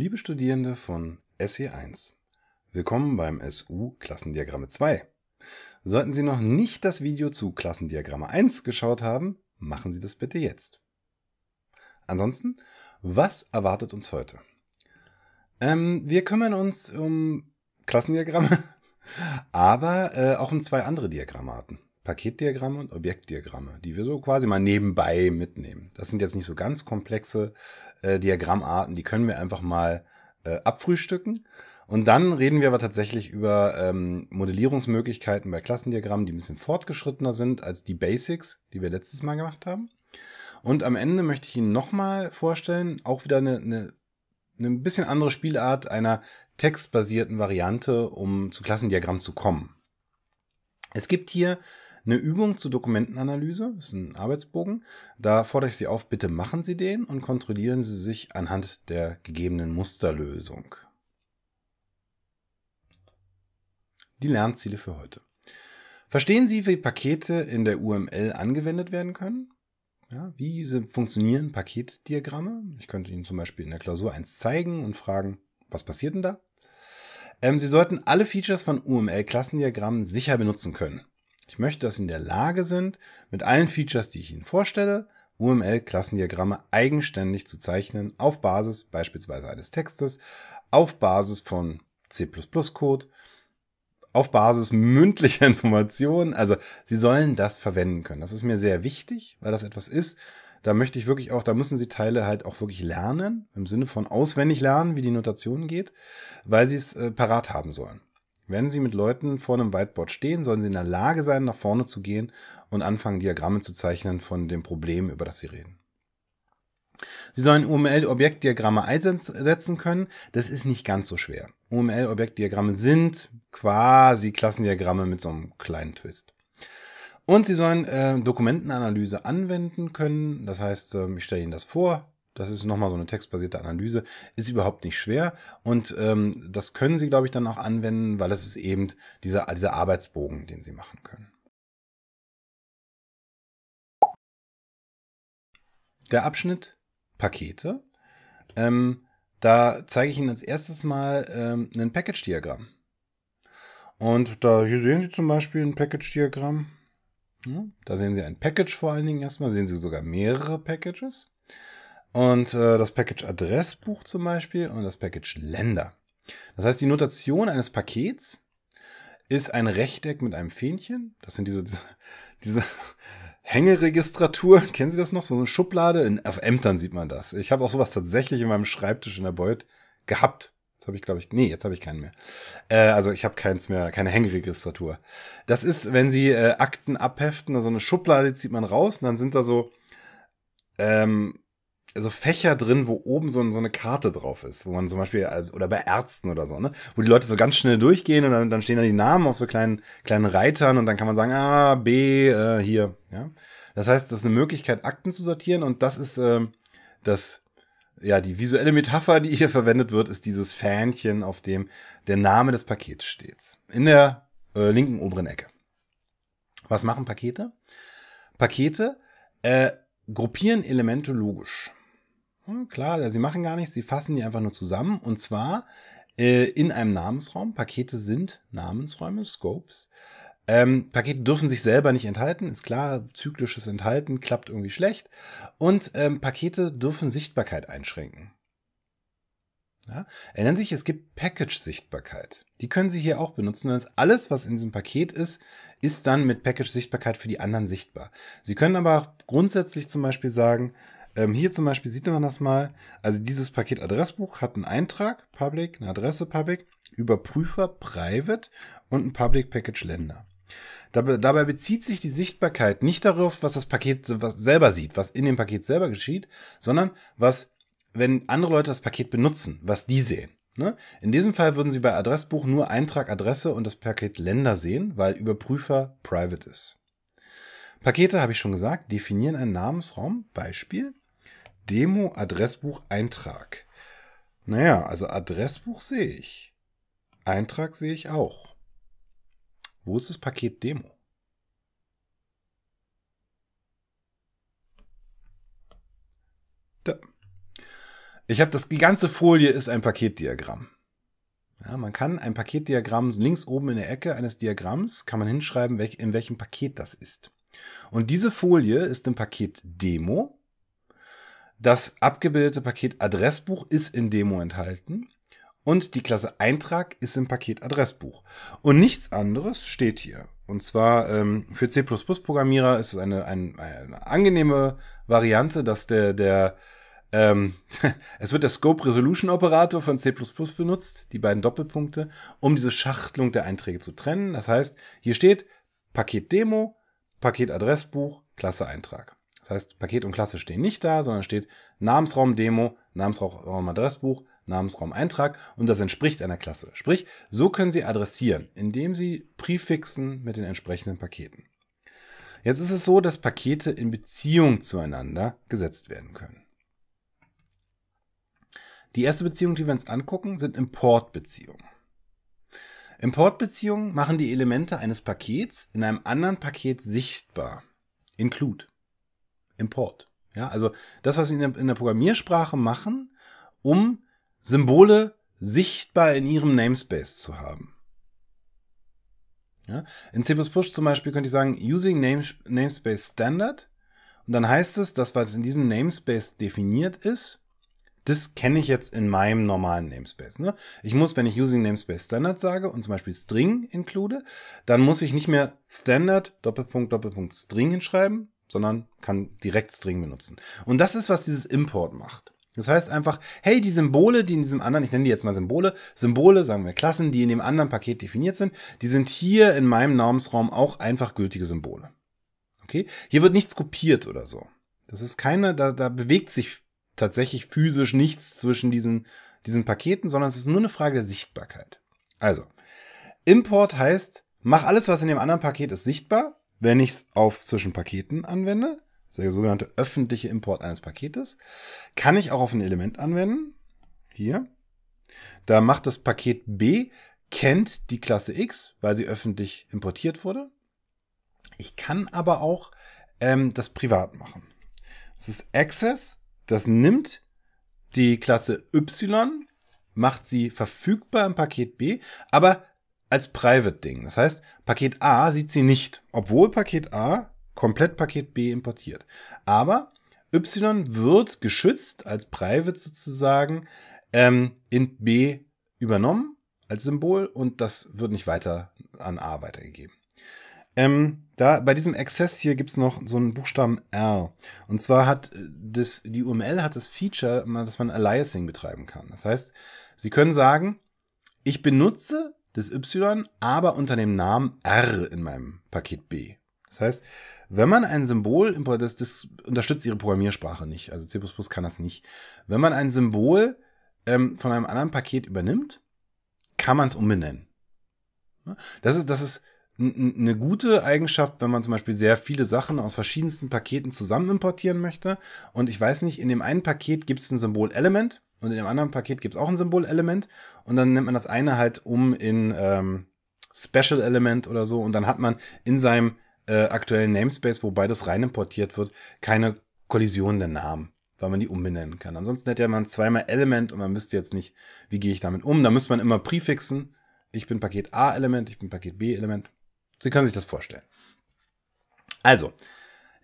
Liebe Studierende von SE1, willkommen beim SU Klassendiagramme 2. Sollten Sie noch nicht das Video zu Klassendiagramme 1 geschaut haben, machen Sie das bitte jetzt. Ansonsten, was erwartet uns heute? Ähm, wir kümmern uns um Klassendiagramme, aber äh, auch um zwei andere Diagrammarten. Paketdiagramme und Objektdiagramme, die wir so quasi mal nebenbei mitnehmen. Das sind jetzt nicht so ganz komplexe äh, Diagrammarten, die können wir einfach mal äh, abfrühstücken. Und dann reden wir aber tatsächlich über ähm, Modellierungsmöglichkeiten bei Klassendiagrammen, die ein bisschen fortgeschrittener sind als die Basics, die wir letztes Mal gemacht haben. Und am Ende möchte ich Ihnen nochmal vorstellen, auch wieder eine, eine, eine bisschen andere Spielart einer textbasierten Variante, um zu Klassendiagrammen zu kommen. Es gibt hier eine Übung zur Dokumentenanalyse, das ist ein Arbeitsbogen. Da fordere ich Sie auf, bitte machen Sie den und kontrollieren Sie sich anhand der gegebenen Musterlösung. Die Lernziele für heute. Verstehen Sie, wie Pakete in der UML angewendet werden können? Ja, wie funktionieren Paketdiagramme? Ich könnte Ihnen zum Beispiel in der Klausur eins zeigen und fragen, was passiert denn da? Ähm, Sie sollten alle Features von UML-Klassendiagrammen sicher benutzen können. Ich möchte, dass Sie in der Lage sind, mit allen Features, die ich Ihnen vorstelle, UML-Klassendiagramme eigenständig zu zeichnen, auf Basis beispielsweise eines Textes, auf Basis von C++-Code, auf Basis mündlicher Informationen. Also Sie sollen das verwenden können. Das ist mir sehr wichtig, weil das etwas ist. Da möchte ich wirklich auch, da müssen Sie Teile halt auch wirklich lernen, im Sinne von auswendig lernen, wie die Notation geht, weil Sie es äh, parat haben sollen. Wenn Sie mit Leuten vor einem Whiteboard stehen, sollen Sie in der Lage sein, nach vorne zu gehen und anfangen, Diagramme zu zeichnen von dem Problem, über das Sie reden. Sie sollen UML-Objektdiagramme einsetzen können. Das ist nicht ganz so schwer. UML-Objektdiagramme sind quasi Klassendiagramme mit so einem kleinen Twist. Und Sie sollen äh, Dokumentenanalyse anwenden können. Das heißt, äh, ich stelle Ihnen das vor. Das ist nochmal so eine textbasierte Analyse. Ist überhaupt nicht schwer. Und ähm, das können Sie, glaube ich, dann auch anwenden, weil es ist eben dieser, dieser Arbeitsbogen, den Sie machen können. Der Abschnitt Pakete. Ähm, da zeige ich Ihnen als erstes mal ähm, ein Package-Diagramm. Und da hier sehen Sie zum Beispiel ein Package-Diagramm. Hm? da sehen Sie ein Package vor allen Dingen erstmal, sehen Sie sogar mehrere Packages. Und äh, das Package Adressbuch zum Beispiel und das Package Länder. Das heißt, die Notation eines Pakets ist ein Rechteck mit einem Fähnchen. Das sind diese, diese, diese Hängeregistratur. Kennen Sie das noch? So eine Schublade. In, auf Ämtern sieht man das. Ich habe auch sowas tatsächlich in meinem Schreibtisch in der Beut gehabt. Jetzt habe ich, glaube ich, nee, jetzt habe ich keinen mehr. Äh, also ich habe keins mehr, keine Hängeregistratur. Das ist, wenn Sie äh, Akten abheften, also eine Schublade zieht man raus und dann sind da so ähm, so Fächer drin, wo oben so, so, eine Karte drauf ist, wo man zum Beispiel, also, oder bei Ärzten oder so, ne? Wo die Leute so ganz schnell durchgehen und dann, dann stehen da die Namen auf so kleinen, kleinen Reitern und dann kann man sagen, A, B, äh, hier, ja. Das heißt, das ist eine Möglichkeit, Akten zu sortieren und das ist äh, das ja, die visuelle Metapher, die hier verwendet wird, ist dieses Fähnchen, auf dem der Name des Pakets steht. In der äh, linken oberen Ecke. Was machen Pakete? Pakete äh, gruppieren Elemente logisch. Hm, klar, also sie machen gar nichts, sie fassen die einfach nur zusammen. Und zwar äh, in einem Namensraum. Pakete sind Namensräume, Scopes. Ähm, Pakete dürfen sich selber nicht enthalten, ist klar, zyklisches Enthalten klappt irgendwie schlecht. Und ähm, Pakete dürfen Sichtbarkeit einschränken. Ja? Erinnern Sie sich, es gibt Package-Sichtbarkeit. Die können Sie hier auch benutzen. Dann ist alles, was in diesem Paket ist, ist dann mit Package-Sichtbarkeit für die anderen sichtbar. Sie können aber auch grundsätzlich zum Beispiel sagen, ähm, hier zum Beispiel sieht man das mal. Also dieses Paket Adressbuch hat einen Eintrag, Public, eine Adresse Public, Überprüfer Private und ein Public Package Länder. Dabei bezieht sich die Sichtbarkeit nicht darauf, was das Paket selber sieht, was in dem Paket selber geschieht, sondern was, wenn andere Leute das Paket benutzen, was die sehen. Ne? In diesem Fall würden Sie bei Adressbuch nur Eintrag Adresse und das Paket Länder sehen, weil Überprüfer private ist. Pakete, habe ich schon gesagt, definieren einen Namensraum. Beispiel demo adressbuch eintrag Naja, also Adressbuch sehe ich. Eintrag sehe ich auch. Wo ist das Paket Demo? Da. Ich habe das, die ganze Folie ist ein Paketdiagramm. Ja, man kann ein Paketdiagramm links oben in der Ecke eines Diagramms kann man hinschreiben, in welchem Paket das ist. Und diese Folie ist im Paket Demo das abgebildete Paket Adressbuch ist in Demo enthalten und die Klasse Eintrag ist im Paket Adressbuch. Und nichts anderes steht hier. Und zwar ähm, für C++-Programmierer ist es eine, eine, eine, angenehme Variante, dass der, der ähm, es wird der Scope Resolution Operator von C++ benutzt, die beiden Doppelpunkte, um diese Schachtelung der Einträge zu trennen. Das heißt, hier steht Paket Demo, Paket Adressbuch, Klasse Eintrag. Das heißt, Paket und Klasse stehen nicht da, sondern steht Namensraum Demo, Namensraum Adressbuch, Namensraum Eintrag und das entspricht einer Klasse. Sprich, so können Sie adressieren, indem Sie Prefixen mit den entsprechenden Paketen. Jetzt ist es so, dass Pakete in Beziehung zueinander gesetzt werden können. Die erste Beziehung, die wir uns angucken, sind Importbeziehungen. Importbeziehungen machen die Elemente eines Pakets in einem anderen Paket sichtbar. Include. Import. Ja, also das, was sie in der, in der Programmiersprache machen, um Symbole sichtbar in ihrem Namespace zu haben. Ja, in C++ zum Beispiel könnte ich sagen, using Names Namespace Standard. Und dann heißt es, das, was in diesem Namespace definiert ist, das kenne ich jetzt in meinem normalen Namespace. Ne? Ich muss, wenn ich using Namespace Standard sage und zum Beispiel String include, dann muss ich nicht mehr Standard Doppelpunkt Doppelpunkt String hinschreiben, sondern kann direkt String benutzen. Und das ist, was dieses Import macht. Das heißt einfach, hey, die Symbole, die in diesem anderen, ich nenne die jetzt mal Symbole, Symbole, sagen wir Klassen, die in dem anderen Paket definiert sind, die sind hier in meinem Namensraum auch einfach gültige Symbole. Okay? Hier wird nichts kopiert oder so. Das ist keine, da, da bewegt sich tatsächlich physisch nichts zwischen diesen, diesen Paketen, sondern es ist nur eine Frage der Sichtbarkeit. Also, Import heißt, mach alles, was in dem anderen Paket ist, sichtbar wenn ich es auf zwischen Paketen anwende, das ist der sogenannte öffentliche Import eines Paketes, kann ich auch auf ein Element anwenden. Hier. Da macht das Paket B, kennt die Klasse X, weil sie öffentlich importiert wurde. Ich kann aber auch ähm, das privat machen. Das ist Access, das nimmt die Klasse Y, macht sie verfügbar im Paket B, aber als Private-Ding. Das heißt, Paket A sieht sie nicht, obwohl Paket A komplett Paket B importiert. Aber Y wird geschützt als Private sozusagen ähm, in B übernommen als Symbol und das wird nicht weiter an A weitergegeben. Ähm, da, bei diesem Access hier gibt es noch so einen Buchstaben R. Und zwar hat äh, das, die UML hat das Feature, dass man Aliasing betreiben kann. Das heißt, Sie können sagen, ich benutze des Y, aber unter dem Namen R in meinem Paket B. Das heißt, wenn man ein Symbol, das, das unterstützt ihre Programmiersprache nicht, also C++ kann das nicht. Wenn man ein Symbol ähm, von einem anderen Paket übernimmt, kann man es umbenennen. Das ist, das ist eine gute Eigenschaft, wenn man zum Beispiel sehr viele Sachen aus verschiedensten Paketen zusammen importieren möchte. Und ich weiß nicht, in dem einen Paket gibt es ein Symbol Element und in dem anderen Paket gibt es auch ein Symbolelement und dann nimmt man das eine halt um in ähm, Special Element oder so und dann hat man in seinem äh, aktuellen Namespace, wobei das rein importiert wird, keine Kollision der Namen, weil man die umbenennen kann. Ansonsten hätte man zweimal Element und man wüsste jetzt nicht, wie gehe ich damit um. Da müsste man immer prefixen. Ich bin Paket A Element, ich bin Paket B Element. Sie können sich das vorstellen. Also,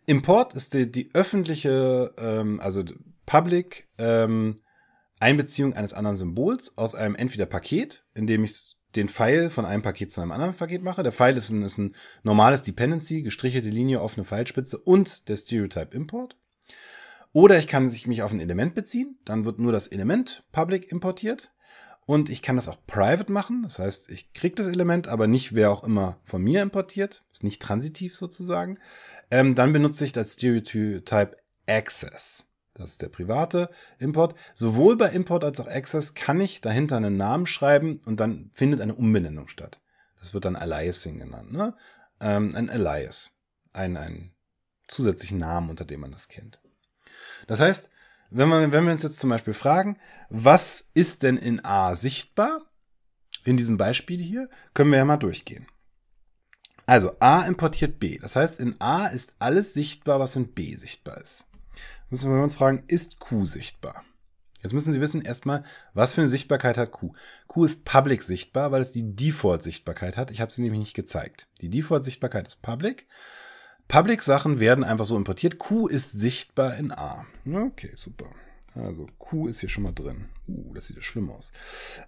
Import ist die, die öffentliche, ähm, also Public ähm, Einbeziehung eines anderen Symbols aus einem entweder Paket, in dem ich den Pfeil von einem Paket zu einem anderen Paket mache. Der Pfeil ist ein, ist ein normales Dependency, gestrichelte Linie, offene Pfeilspitze und der Stereotype Import. Oder ich kann sich mich auf ein Element beziehen, dann wird nur das Element public importiert. Und ich kann das auch private machen, das heißt, ich kriege das Element, aber nicht wer auch immer von mir importiert, ist nicht transitiv sozusagen. Ähm, dann benutze ich das Stereotype Access. Das ist der private Import. Sowohl bei Import als auch Access kann ich dahinter einen Namen schreiben und dann findet eine Umbenennung statt. Das wird dann Aliasing genannt. Ne? Ähm, ein Alias. Ein, ein zusätzlichen Namen, unter dem man das kennt. Das heißt, wenn, man, wenn wir uns jetzt zum Beispiel fragen, was ist denn in A sichtbar? In diesem Beispiel hier können wir ja mal durchgehen. Also A importiert B. Das heißt, in A ist alles sichtbar, was in B sichtbar ist. Müssen wir uns fragen, ist Q sichtbar? Jetzt müssen Sie wissen erstmal, was für eine Sichtbarkeit hat Q. Q ist public sichtbar, weil es die Default-Sichtbarkeit hat. Ich habe sie nämlich nicht gezeigt. Die Default-Sichtbarkeit ist public. Public-Sachen werden einfach so importiert. Q ist sichtbar in A. Okay, super. Also Q ist hier schon mal drin. Uh, das sieht ja schlimm aus.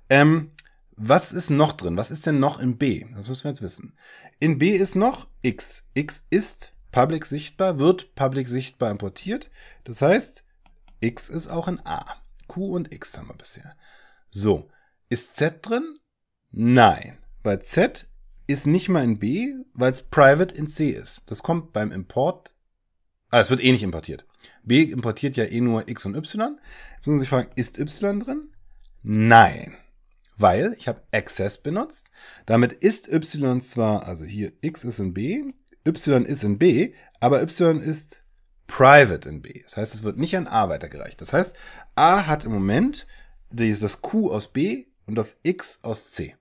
Ähm, was ist noch drin? Was ist denn noch in B? Das müssen wir jetzt wissen. In B ist noch X. X ist Public sichtbar wird Public sichtbar importiert. Das heißt, x ist auch in A. Q und x haben wir bisher. So, ist z drin? Nein, weil z ist nicht mal in B, weil es private in C ist. Das kommt beim Import. Ah, es wird eh nicht importiert. B importiert ja eh nur X und Y. Jetzt muss man sich fragen, ist Y drin? Nein, weil ich habe Access benutzt. Damit ist Y zwar, also hier X ist in B, Y ist in B, aber Y ist private in B. Das heißt, es wird nicht an A weitergereicht. Das heißt, A hat im Moment das Q aus B und das X aus C.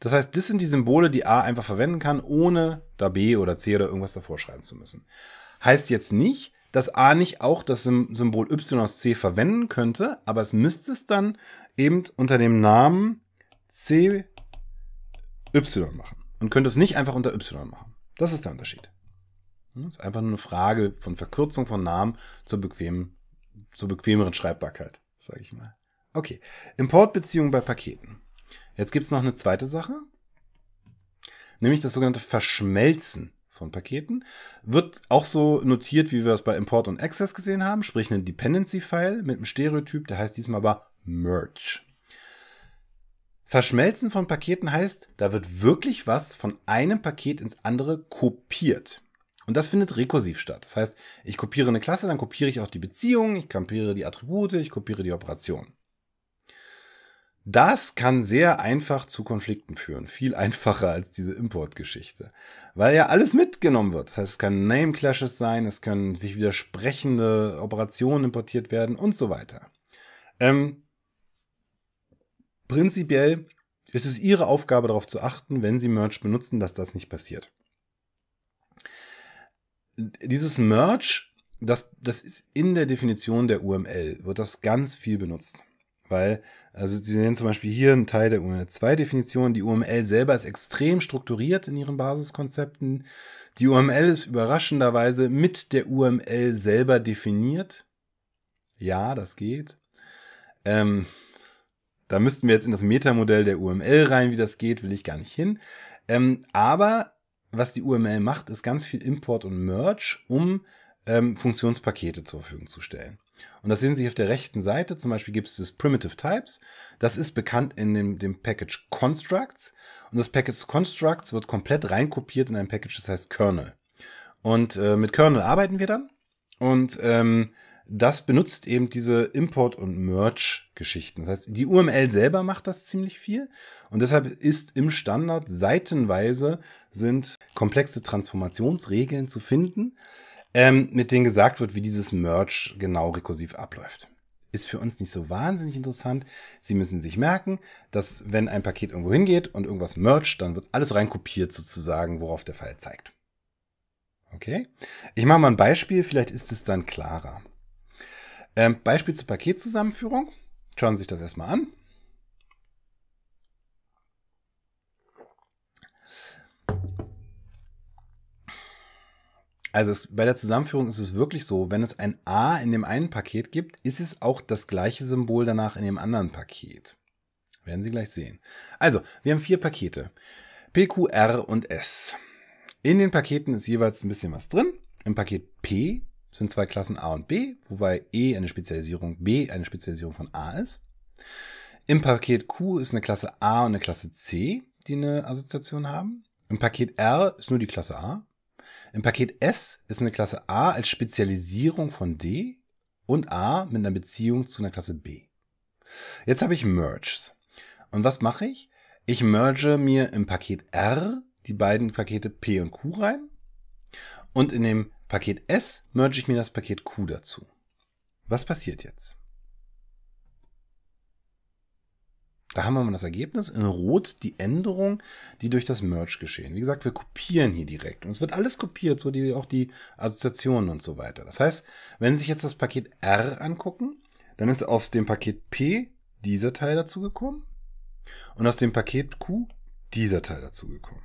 Das heißt, das sind die Symbole, die A einfach verwenden kann, ohne da B oder C oder irgendwas davor schreiben zu müssen. Heißt jetzt nicht, dass A nicht auch das Symbol Y aus C verwenden könnte, aber es müsste es dann eben unter dem Namen CY machen und könnte es nicht einfach unter Y machen. Das ist der Unterschied. Das hm, ist einfach nur eine Frage von Verkürzung von Namen zur, bequem, zur bequemeren Schreibbarkeit, sage ich mal. Okay, Importbeziehungen bei Paketen. Jetzt gibt es noch eine zweite Sache, nämlich das sogenannte Verschmelzen von Paketen. Wird auch so notiert, wie wir es bei Import und Access gesehen haben, sprich einen Dependency-File mit einem Stereotyp, der heißt diesmal aber Merge. Verschmelzen von Paketen heißt, da wird wirklich was von einem Paket ins andere kopiert. Und das findet rekursiv statt. Das heißt, ich kopiere eine Klasse, dann kopiere ich auch die Beziehung, ich kopiere die Attribute, ich kopiere die Operation. Das kann sehr einfach zu Konflikten führen. Viel einfacher als diese Importgeschichte. Weil ja alles mitgenommen wird. Das heißt, es können Name-Clashes sein, es können sich widersprechende Operationen importiert werden und so weiter. Ähm, Prinzipiell ist es Ihre Aufgabe, darauf zu achten, wenn Sie Merch benutzen, dass das nicht passiert. Dieses Merch, das, das ist in der Definition der UML, wird das ganz viel benutzt. Weil, also Sie sehen zum Beispiel hier einen Teil der UML-2-Definition. Die UML selber ist extrem strukturiert in ihren Basiskonzepten. Die UML ist überraschenderweise mit der UML selber definiert. Ja, das geht. Ähm, da müssten wir jetzt in das Metamodell der UML rein, wie das geht, will ich gar nicht hin. Ähm, aber was die UML macht, ist ganz viel Import und Merge, um ähm, Funktionspakete zur Verfügung zu stellen. Und das sehen Sie auf der rechten Seite. Zum Beispiel gibt es das Primitive Types. Das ist bekannt in dem, dem Package Constructs. Und das Package Constructs wird komplett reinkopiert in ein Package, das heißt Kernel. Und äh, mit Kernel arbeiten wir dann. Und ähm, das benutzt eben diese Import- und Merge-Geschichten. Das heißt, die UML selber macht das ziemlich viel und deshalb ist im Standard seitenweise sind komplexe Transformationsregeln zu finden, ähm, mit denen gesagt wird, wie dieses Merge genau rekursiv abläuft. Ist für uns nicht so wahnsinnig interessant. Sie müssen sich merken, dass wenn ein Paket irgendwo hingeht und irgendwas merge, dann wird alles reinkopiert sozusagen, worauf der Fall zeigt. Okay? Ich mache mal ein Beispiel, vielleicht ist es dann klarer. Ähm, Beispiel zur Paketzusammenführung. Schauen Sie sich das erstmal an. Also es, bei der Zusammenführung ist es wirklich so, wenn es ein A in dem einen Paket gibt, ist es auch das gleiche Symbol danach in dem anderen Paket. Werden Sie gleich sehen. Also, wir haben vier Pakete. P, Q, R und S. In den Paketen ist jeweils ein bisschen was drin. Im Paket P sind zwei Klassen A und B, wobei E eine Spezialisierung B eine Spezialisierung von A ist. Im Paket Q ist eine Klasse A und eine Klasse C, die eine Assoziation haben. Im Paket R ist nur die Klasse A. Im Paket S ist eine Klasse A als Spezialisierung von D und A mit einer Beziehung zu einer Klasse B. Jetzt habe ich Merges. Und was mache ich? Ich merge mir im Paket R die beiden Pakete P und Q rein und in dem Paket S merge ich mir das Paket Q dazu. Was passiert jetzt? Da haben wir mal das Ergebnis in Rot, die Änderung, die durch das Merge geschehen. Wie gesagt, wir kopieren hier direkt und es wird alles kopiert, so die, auch die Assoziationen und so weiter. Das heißt, wenn Sie sich jetzt das Paket R angucken, dann ist aus dem Paket P dieser Teil dazugekommen und aus dem Paket Q dieser Teil dazugekommen.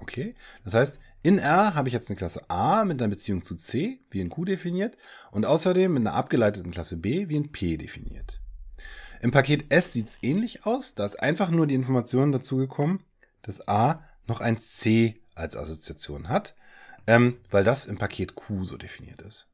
Okay, das heißt, in R habe ich jetzt eine Klasse A mit einer Beziehung zu C, wie in Q definiert, und außerdem mit einer abgeleiteten Klasse B, wie in P definiert. Im Paket S sieht es ähnlich aus, da ist einfach nur die Information dazu gekommen, dass A noch ein C als Assoziation hat, ähm, weil das im Paket Q so definiert ist.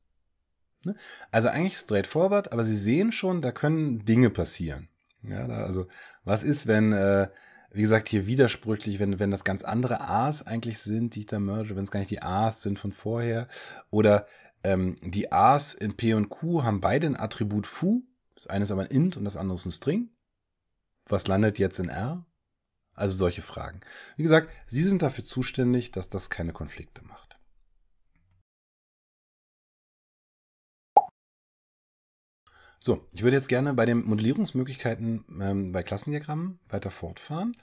Ne? Also eigentlich straightforward, aber Sie sehen schon, da können Dinge passieren. Ja, da, also was ist, wenn äh, wie gesagt, hier widersprüchlich, wenn, wenn das ganz andere A's eigentlich sind, die ich da merge, wenn es gar nicht die A's sind von vorher. Oder ähm, die A's in P und Q haben beide ein Attribut Fu. Das eine ist aber ein Int und das andere ist ein String. Was landet jetzt in R? Also solche Fragen. Wie gesagt, Sie sind dafür zuständig, dass das keine Konflikte macht. So, ich würde jetzt gerne bei den Modellierungsmöglichkeiten ähm, bei Klassendiagrammen weiter fortfahren.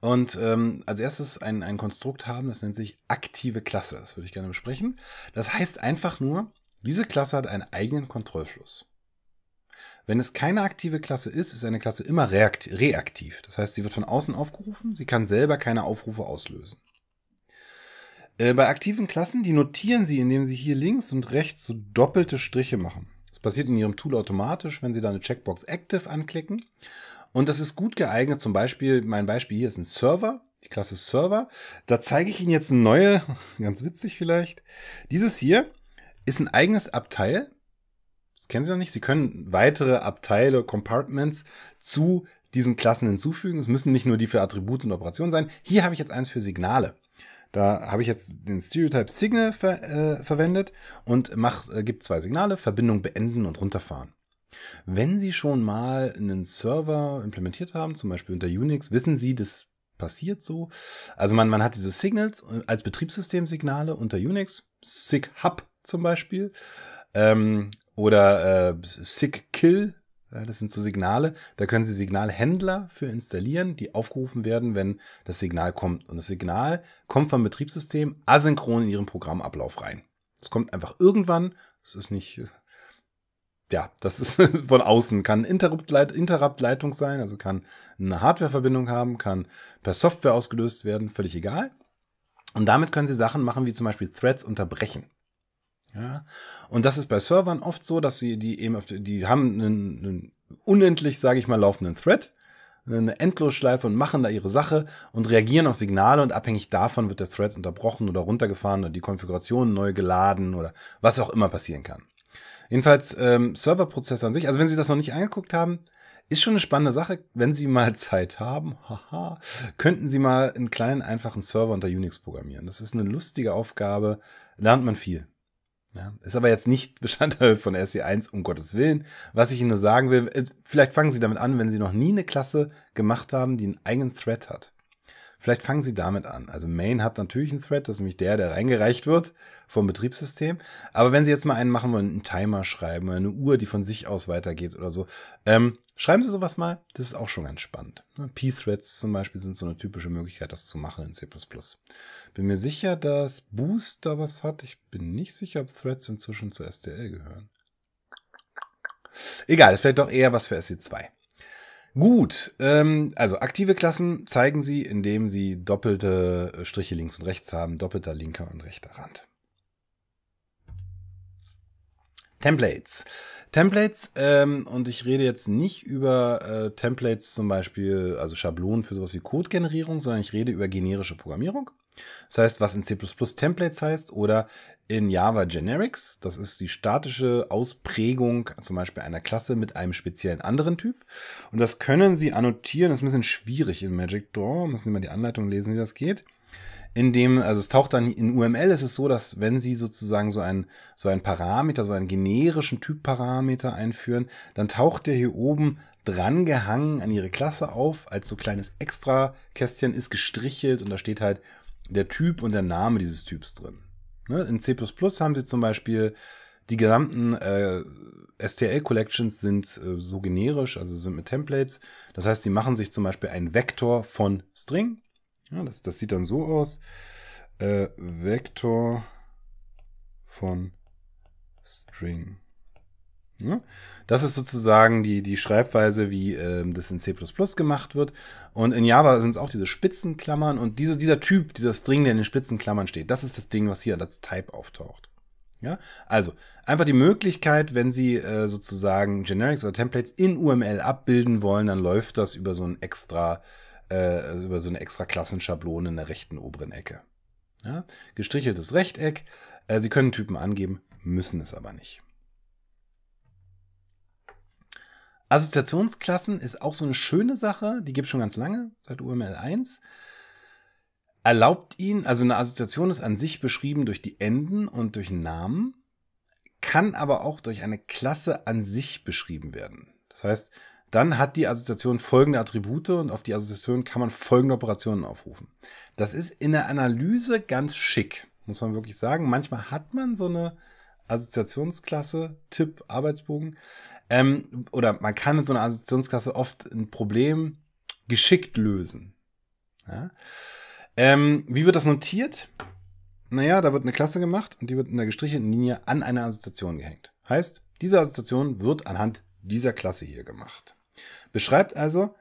Und ähm, als erstes ein, ein Konstrukt haben, das nennt sich aktive Klasse. Das würde ich gerne besprechen. Das heißt einfach nur, diese Klasse hat einen eigenen Kontrollfluss. Wenn es keine aktive Klasse ist, ist eine Klasse immer reaktiv. Das heißt, sie wird von außen aufgerufen, sie kann selber keine Aufrufe auslösen. Äh, bei aktiven Klassen, die notieren sie, indem sie hier links und rechts so doppelte Striche machen passiert in Ihrem Tool automatisch, wenn Sie da eine Checkbox Active anklicken. Und das ist gut geeignet, zum Beispiel, mein Beispiel hier ist ein Server, die Klasse Server. Da zeige ich Ihnen jetzt eine neue, ganz witzig vielleicht. Dieses hier ist ein eigenes Abteil. Das kennen Sie noch nicht. Sie können weitere Abteile, Compartments zu diesen Klassen hinzufügen. Es müssen nicht nur die für Attribute und Operationen sein. Hier habe ich jetzt eins für Signale. Da habe ich jetzt den Stereotype Signal ver äh, verwendet und mach, äh, gibt zwei Signale, Verbindung beenden und runterfahren. Wenn Sie schon mal einen Server implementiert haben, zum Beispiel unter Unix, wissen Sie, das passiert so. Also man, man hat diese Signals äh, als Betriebssystemsignale unter Unix, SIG Hub zum Beispiel ähm, oder äh, SIG Kill äh, das sind so Signale. Da können Sie Signalhändler für installieren, die aufgerufen werden, wenn das Signal kommt. Und das Signal kommt vom Betriebssystem asynchron in Ihren Programmablauf rein. Es kommt einfach irgendwann. Es ist nicht, äh, ja, das ist von außen. Kann Interrupt-Leitung sein, also kann eine Hardwareverbindung haben, kann per Software ausgelöst werden, völlig egal. Und damit können Sie Sachen machen, wie zum Beispiel Threads unterbrechen. Ja. Und das ist bei Servern oft so, dass sie die eben, die haben einen, einen unendlich, sage ich mal, laufenden Thread, eine Endlosschleife und machen da ihre Sache und reagieren auf Signale und abhängig davon wird der Thread unterbrochen oder runtergefahren oder die Konfiguration neu geladen oder was auch immer passieren kann. Jedenfalls ähm, Serverprozess an sich, also wenn Sie das noch nicht angeguckt haben, ist schon eine spannende Sache. Wenn Sie mal Zeit haben, haha, könnten Sie mal einen kleinen, einfachen Server unter Unix programmieren. Das ist eine lustige Aufgabe, lernt man viel. Ja, ist aber jetzt nicht Bestandteil von rc 1 um Gottes Willen. Was ich Ihnen nur sagen will, äh, vielleicht fangen Sie damit an, wenn Sie noch nie eine Klasse gemacht haben, die einen eigenen Thread hat. Vielleicht fangen Sie damit an. Also Main hat natürlich einen Thread, das ist nämlich der, der reingereicht wird vom Betriebssystem. Aber wenn Sie jetzt mal einen machen wollen, einen Timer schreiben oder eine Uhr, die von sich aus weitergeht oder so, ähm, schreiben Sie sowas mal. Das ist auch schon ganz spannend. P-Threads zum Beispiel sind so eine typische Möglichkeit, das zu machen in C++. Bin mir sicher, dass Boost da was hat. Ich bin nicht sicher, ob Threads inzwischen zu STL gehören. Egal, ist vielleicht doch eher was für SE2. Gut, ähm, also aktive Klassen zeigen sie, indem sie doppelte äh, Striche links und rechts haben, doppelter linker und rechter Rand. Templates. Templates, ähm, und ich rede jetzt nicht über äh, Templates zum Beispiel, also Schablonen für sowas wie Codegenerierung, sondern ich rede über generische Programmierung. Das heißt, was in C++ Templates heißt oder in Java Generics. Das ist die statische Ausprägung zum Beispiel einer Klasse mit einem speziellen anderen Typ. Und das können Sie annotieren. Das ist ein bisschen schwierig in Magic Draw. Müssen Sie mal die Anleitung lesen, wie das geht. In dem, also es taucht dann in UML ist es so, dass wenn Sie sozusagen so einen, so einen Parameter, so einen generischen Typparameter einführen, dann taucht der hier oben drangehangen an Ihre Klasse auf, als so kleines Extra-Kästchen, ist gestrichelt und da steht halt der Typ und der Name dieses Typs drin. Ne? In C haben sie zum Beispiel die gesamten äh, STL-Collections sind äh, so generisch, also sind mit Templates. Das heißt, sie machen sich zum Beispiel einen Vektor von String. Ja, das, das sieht dann so aus. Äh, Vektor von String. Ne? Das ist sozusagen die, die Schreibweise, wie ähm, das in C gemacht wird. Und in Java sind es auch diese Spitzenklammern und diese, dieser Typ, dieser String, der in den Spitzenklammern steht, das ist das Ding, was hier als Type auftaucht. Ja? Also einfach die Möglichkeit, wenn Sie äh, sozusagen Generics oder Templates in UML abbilden wollen, dann läuft das über so ein extra, äh, über so eine extra Klassenschablone in der rechten oberen Ecke. Ja? Gestricheltes Rechteck. Äh, Sie können Typen angeben, müssen es aber nicht. Assoziationsklassen ist auch so eine schöne Sache, die gibt es schon ganz lange, seit UML 1. Erlaubt ihn, also eine Assoziation ist an sich beschrieben durch die Enden und durch Namen, kann aber auch durch eine Klasse an sich beschrieben werden. Das heißt, dann hat die Assoziation folgende Attribute und auf die Assoziation kann man folgende Operationen aufrufen. Das ist in der Analyse ganz schick, muss man wirklich sagen. Manchmal hat man so eine Assoziationsklasse, Tipp, Arbeitsbogen. Ähm, oder man kann in so einer Assoziationsklasse oft ein Problem geschickt lösen. Ja? Ähm, wie wird das notiert? Naja, da wird eine Klasse gemacht und die wird in der gestrichelten Linie an eine Assoziation gehängt. Heißt, diese Assoziation wird anhand dieser Klasse hier gemacht. Beschreibt also,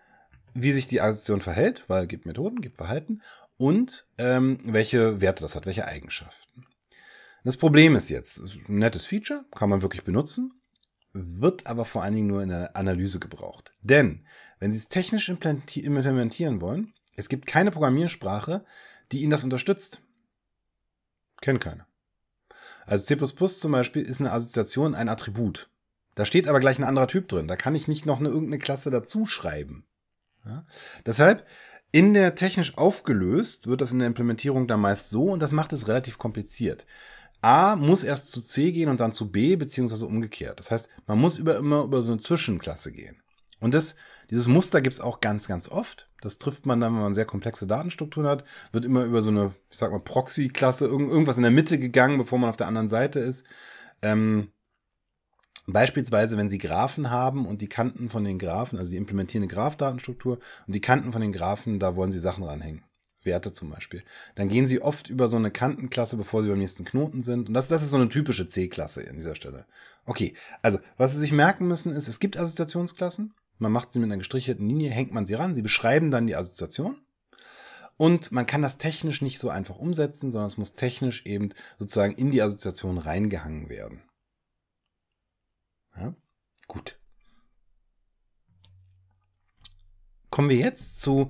wie sich die Assoziation verhält, weil es gibt Methoden, gibt Verhalten und ähm, welche Werte das hat, welche Eigenschaften. Das Problem ist jetzt, ein nettes Feature, kann man wirklich benutzen, wird aber vor allen Dingen nur in der Analyse gebraucht. Denn wenn Sie es technisch implementieren wollen, es gibt keine Programmiersprache, die Ihnen das unterstützt. Kennen keine. Also C++ zum Beispiel ist eine Assoziation, ein Attribut. Da steht aber gleich ein anderer Typ drin. Da kann ich nicht noch eine, irgendeine Klasse dazu schreiben. Ja? Deshalb, in der technisch aufgelöst, wird das in der Implementierung dann meist so und das macht es relativ kompliziert. A muss erst zu C gehen und dann zu B, beziehungsweise umgekehrt. Das heißt, man muss über, immer über so eine Zwischenklasse gehen. Und das, dieses Muster gibt es auch ganz, ganz oft. Das trifft man dann, wenn man sehr komplexe Datenstrukturen hat, wird immer über so eine, ich sag mal, Proxy-Klasse, irgendwas in der Mitte gegangen, bevor man auf der anderen Seite ist. Ähm, Beispielsweise, wenn Sie Graphen haben und die Kanten von den Graphen, also Sie implementieren eine Graph-Datenstruktur und die Kanten von den Graphen, da wollen Sie Sachen ranhängen. Werte zum Beispiel, dann gehen sie oft über so eine Kantenklasse, bevor sie beim nächsten Knoten sind. Und das, das ist so eine typische C-Klasse an dieser Stelle. Okay, also was Sie sich merken müssen ist, es gibt Assoziationsklassen. Man macht sie mit einer gestrichelten Linie, hängt man sie ran, sie beschreiben dann die Assoziation. Und man kann das technisch nicht so einfach umsetzen, sondern es muss technisch eben sozusagen in die Assoziation reingehangen werden. Ja? Gut. Kommen wir jetzt zu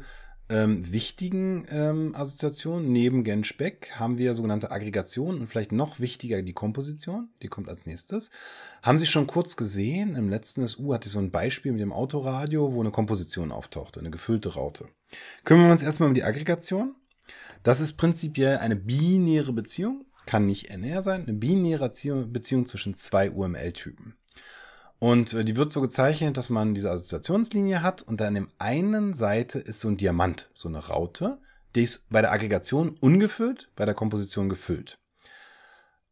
ähm, wichtigen ähm, Assoziationen neben Gensch Beck haben wir sogenannte Aggregationen und vielleicht noch wichtiger die Komposition, die kommt als nächstes. Haben Sie schon kurz gesehen, im letzten SU hatte ich so ein Beispiel mit dem Autoradio, wo eine Komposition auftauchte, eine gefüllte Raute. Kümmern wir uns erstmal um die Aggregation. Das ist prinzipiell eine binäre Beziehung, kann nicht NR sein, eine binäre Beziehung zwischen zwei UML-Typen. Und äh, die wird so gezeichnet, dass man diese Assoziationslinie hat und dann im einen Seite ist so ein Diamant, so eine Raute, die ist bei der Aggregation ungefüllt, bei der Komposition gefüllt.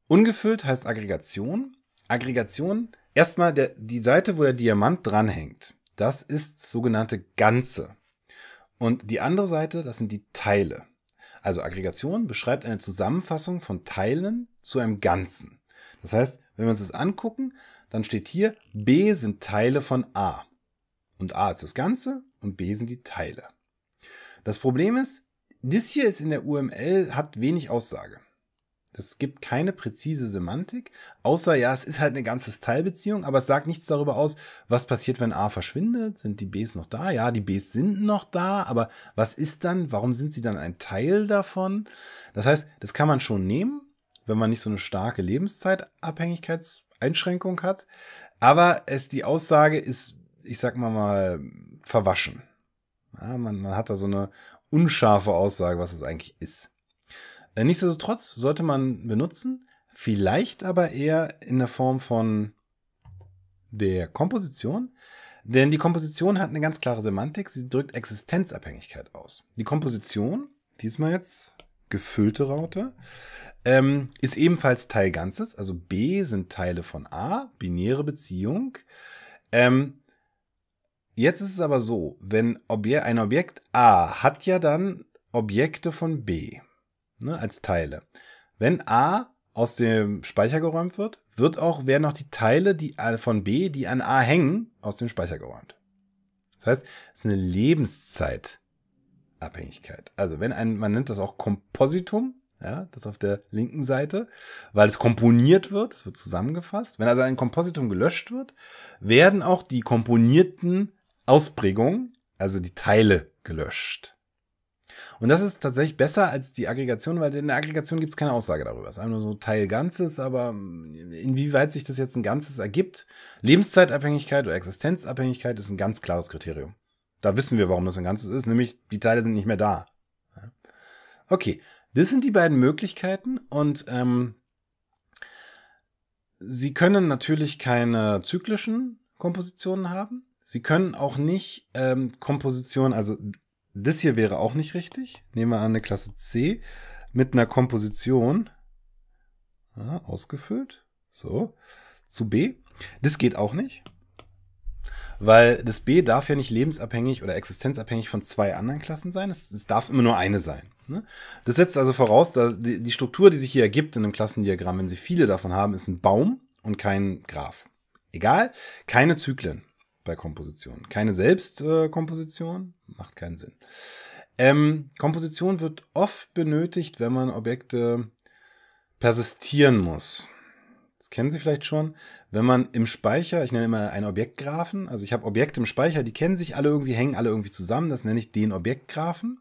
Ungefüllt heißt Aggregation. Aggregation, erstmal der, die Seite, wo der Diamant dranhängt, das ist sogenannte Ganze. Und die andere Seite, das sind die Teile. Also Aggregation beschreibt eine Zusammenfassung von Teilen zu einem Ganzen. Das heißt, wenn wir uns das angucken, dann steht hier, B sind Teile von A. Und A ist das Ganze und B sind die Teile. Das Problem ist, das hier ist in der UML, hat wenig Aussage. Es gibt keine präzise Semantik, außer ja, es ist halt eine ganze Teilbeziehung, aber es sagt nichts darüber aus, was passiert, wenn A verschwindet. Sind die Bs noch da? Ja, die Bs sind noch da, aber was ist dann? Warum sind sie dann ein Teil davon? Das heißt, das kann man schon nehmen, wenn man nicht so eine starke Lebenszeitabhängigkeits- Einschränkung hat. Aber es, die Aussage ist, ich sag mal mal, verwaschen. Ja, man, man hat da so eine unscharfe Aussage, was es eigentlich ist. Äh, nichtsdestotrotz sollte man benutzen, vielleicht aber eher in der Form von der Komposition, denn die Komposition hat eine ganz klare Semantik, sie drückt Existenzabhängigkeit aus. Die Komposition, diesmal jetzt gefüllte Raute. Ähm, ist ebenfalls Teil Ganzes, also B sind Teile von A, binäre Beziehung. Ähm, jetzt ist es aber so, wenn Objek ein Objekt A hat ja dann Objekte von B ne, als Teile. Wenn A aus dem Speicher geräumt wird, wird auch, werden auch die Teile die, von B, die an A hängen, aus dem Speicher geräumt. Das heißt, es ist eine Lebenszeit Abhängigkeit. Also wenn ein, man nennt das auch Kompositum, ja, das auf der linken Seite, weil es komponiert wird, es wird zusammengefasst. Wenn also ein Kompositum gelöscht wird, werden auch die komponierten Ausprägungen, also die Teile, gelöscht. Und das ist tatsächlich besser als die Aggregation, weil in der Aggregation gibt es keine Aussage darüber. Es ist einfach nur so Teil Ganzes, aber inwieweit sich das jetzt ein Ganzes ergibt, Lebenszeitabhängigkeit oder Existenzabhängigkeit ist ein ganz klares Kriterium. Da wissen wir, warum das ein Ganzes ist, nämlich die Teile sind nicht mehr da. Okay, das sind die beiden Möglichkeiten und ähm, Sie können natürlich keine zyklischen Kompositionen haben. Sie können auch nicht ähm, Kompositionen, also das hier wäre auch nicht richtig. Nehmen wir an, eine Klasse C mit einer Komposition ja, ausgefüllt, so, zu B. Das geht auch nicht. Weil das B darf ja nicht lebensabhängig oder existenzabhängig von zwei anderen Klassen sein. Es, es darf immer nur eine sein. Ne? Das setzt also voraus, dass die, die Struktur, die sich hier ergibt in einem Klassendiagramm, wenn Sie viele davon haben, ist ein Baum und kein Graph. Egal, keine Zyklen bei Komposition. Keine Selbstkomposition äh, macht keinen Sinn. Ähm, Komposition wird oft benötigt, wenn man Objekte persistieren muss kennen Sie vielleicht schon, wenn man im Speicher, ich nenne immer einen Objektgrafen, also ich habe Objekte im Speicher, die kennen sich alle irgendwie, hängen alle irgendwie zusammen, das nenne ich den Objektgrafen.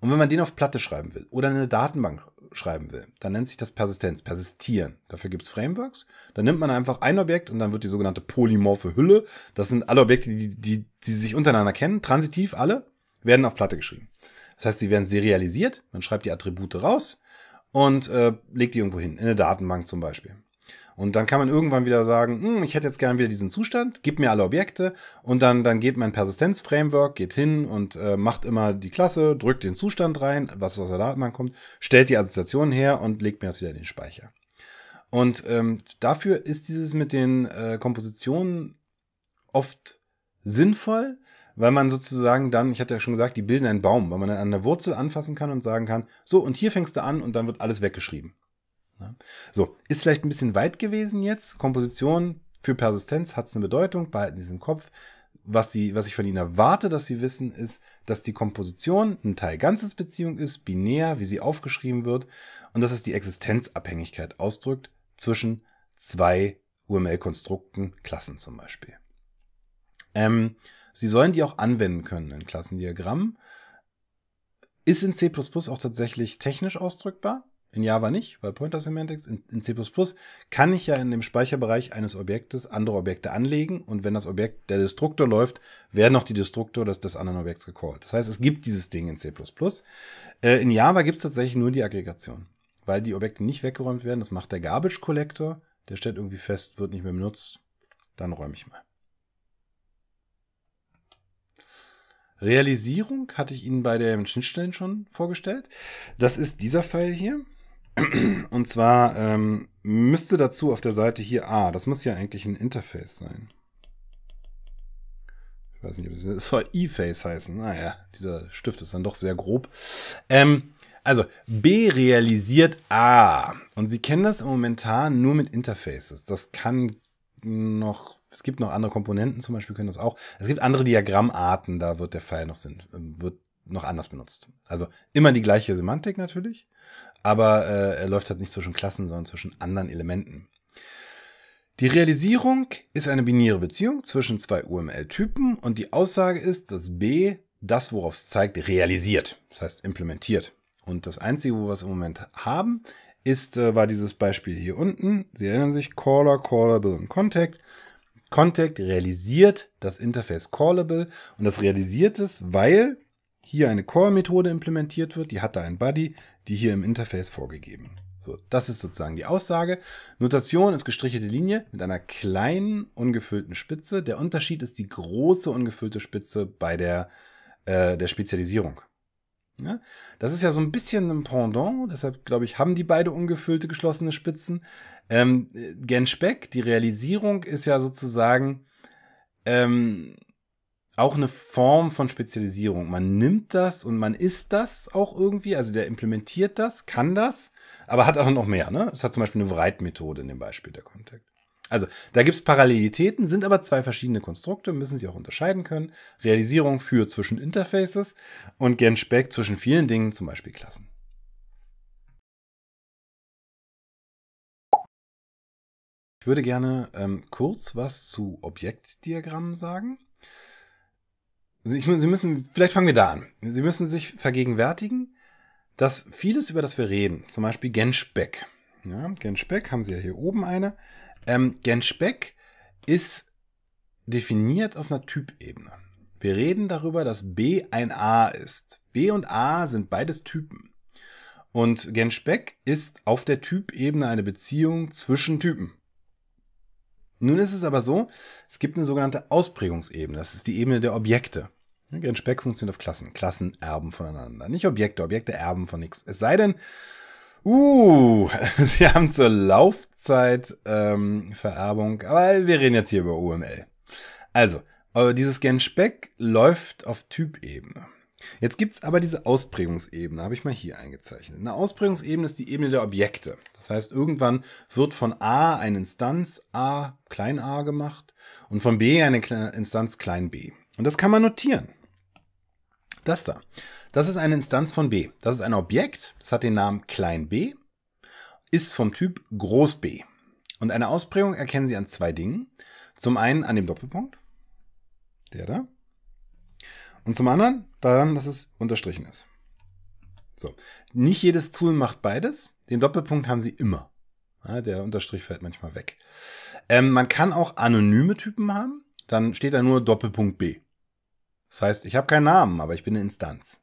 Und wenn man den auf Platte schreiben will oder in eine Datenbank schreiben will, dann nennt sich das Persistenz, Persistieren. Dafür gibt es Frameworks. Dann nimmt man einfach ein Objekt und dann wird die sogenannte polymorphe Hülle. Das sind alle Objekte, die, die, die sich untereinander kennen, transitiv alle, werden auf Platte geschrieben. Das heißt, sie werden serialisiert, man schreibt die Attribute raus und äh, legt die irgendwo hin, in eine Datenbank zum Beispiel. Und dann kann man irgendwann wieder sagen, hm, ich hätte jetzt gern wieder diesen Zustand, gib mir alle Objekte und dann, dann geht mein Persistenz-Framework, geht hin und äh, macht immer die Klasse, drückt den Zustand rein, was aus der Datenbank kommt, stellt die Assoziation her und legt mir das wieder in den Speicher. Und ähm, dafür ist dieses mit den äh, Kompositionen oft sinnvoll, weil man sozusagen dann, ich hatte ja schon gesagt, die bilden einen Baum, weil man dann an der Wurzel anfassen kann und sagen kann, so und hier fängst du an und dann wird alles weggeschrieben. Ne? So, ist vielleicht ein bisschen weit gewesen jetzt. Komposition für Persistenz hat es eine Bedeutung, behalten Sie es im Kopf. Was, sie, was ich von Ihnen erwarte, dass Sie wissen, ist, dass die Komposition ein Teil ganzes Beziehung ist, binär, wie sie aufgeschrieben wird, und dass es die Existenzabhängigkeit ausdrückt zwischen zwei UML-Konstrukten, Klassen zum Beispiel. Ähm, sie sollen die auch anwenden können in Klassendiagrammen. Ist in C auch tatsächlich technisch ausdrückbar? In Java nicht, weil Pointer Semantics. In, in, C++ kann ich ja in dem Speicherbereich eines Objektes andere Objekte anlegen und wenn das Objekt, der Destruktor läuft, werden auch die Destruktor des, des anderen Objekts gecallt. Das heißt, es gibt dieses Ding in C++. Äh, in Java gibt es tatsächlich nur die Aggregation, weil die Objekte nicht weggeräumt werden. Das macht der Garbage Collector. Der stellt irgendwie fest, wird nicht mehr benutzt. Dann räume ich mal. Realisierung hatte ich Ihnen bei den Schnittstellen schon vorgestellt. Das ist dieser Fall hier. Und zwar ähm, müsste dazu auf der Seite hier, ah, das muss ja eigentlich ein Interface sein. Ich weiß nicht, ob es das soll E-Face heißen. Naja, ah dieser Stift ist dann doch sehr grob. Ähm, also, B realisiert A. Und Sie kennen das momentan nur mit Interfaces. Das kann noch, es gibt noch andere Komponenten, zum Beispiel können das auch. Es gibt andere Diagrammarten, da wird der Pfeil noch, sind, wird noch anders benutzt. Also immer die gleiche Semantik natürlich, aber äh, er läuft halt nicht zwischen Klassen, sondern zwischen anderen Elementen. Die Realisierung ist eine binäre Beziehung zwischen zwei UML-Typen und die Aussage ist, dass B das, worauf es zeigt, realisiert, das heißt implementiert. Und das Einzige, wo wir es im Moment haben, ist, äh, war dieses Beispiel hier unten. Sie erinnern sich, Caller, Callable und Contact. Contact realisiert das Interface Callable und das realisiert es, weil hier eine Core-Methode implementiert wird, die hat da ein Buddy, die hier im Interface vorgegeben wird. Das ist sozusagen die Aussage. Notation ist gestrichelte Linie mit einer kleinen ungefüllten Spitze. Der Unterschied ist die große ungefüllte Spitze bei der, äh, der Spezialisierung. Ja? Das ist ja so ein bisschen ein Pendant, deshalb glaube ich, haben die beide ungefüllte geschlossene Spitzen. Ähm, äh, Gen die Realisierung ist ja sozusagen ähm, auch eine Form von Spezialisierung. Man nimmt das und man ist das auch irgendwie. Also der implementiert das, kann das, aber hat auch noch mehr. Ne? Es hat zum Beispiel eine Write-Methode in dem Beispiel der Contact. Also da gibt es Parallelitäten, sind aber zwei verschiedene Konstrukte, müssen sie auch unterscheiden können. Realisierung für zwischen Interfaces und Gen Speck zwischen vielen Dingen, zum Beispiel Klassen. Ich würde gerne ähm, kurz was zu Objektdiagrammen sagen. Sie müssen, vielleicht fangen wir da an. Sie müssen sich vergegenwärtigen, dass vieles, über das wir reden, zum Beispiel Genspeck, Ja, Genspeck haben Sie ja hier oben eine. Ähm, Genspeck ist definiert auf einer Typebene. Wir reden darüber, dass B ein A ist. B und A sind beides Typen. Und Genspeck ist auf der Typebene eine Beziehung zwischen Typen. Nun ist es aber so, es gibt eine sogenannte Ausprägungsebene. Das ist die Ebene der Objekte. Gern Speck funktioniert auf Klassen. Klassen erben voneinander. Nicht Objekte. Objekte erben von nichts. Es sei denn, uh, sie haben zur Laufzeit ähm, Vererbung. Aber wir reden jetzt hier über UML. Also, äh, dieses Gen Speck läuft auf Typebene. Jetzt gibt es aber diese Ausprägungsebene, habe ich mal hier eingezeichnet. Eine Ausprägungsebene ist die Ebene der Objekte. Das heißt, irgendwann wird von A eine Instanz A klein a gemacht und von B eine Instanz klein b. Und das kann man notieren. Das da. Das ist eine Instanz von B. Das ist ein Objekt, das hat den Namen klein b, ist vom Typ groß B. Und eine Ausprägung erkennen Sie an zwei Dingen. Zum einen an dem Doppelpunkt, der da, und zum anderen daran, dass es unterstrichen ist. So. Nicht jedes Tool macht beides. Den Doppelpunkt haben sie immer. Ja, der Unterstrich fällt manchmal weg. Ähm, man kann auch anonyme Typen haben. Dann steht da nur Doppelpunkt B. Das heißt, ich habe keinen Namen, aber ich bin eine Instanz.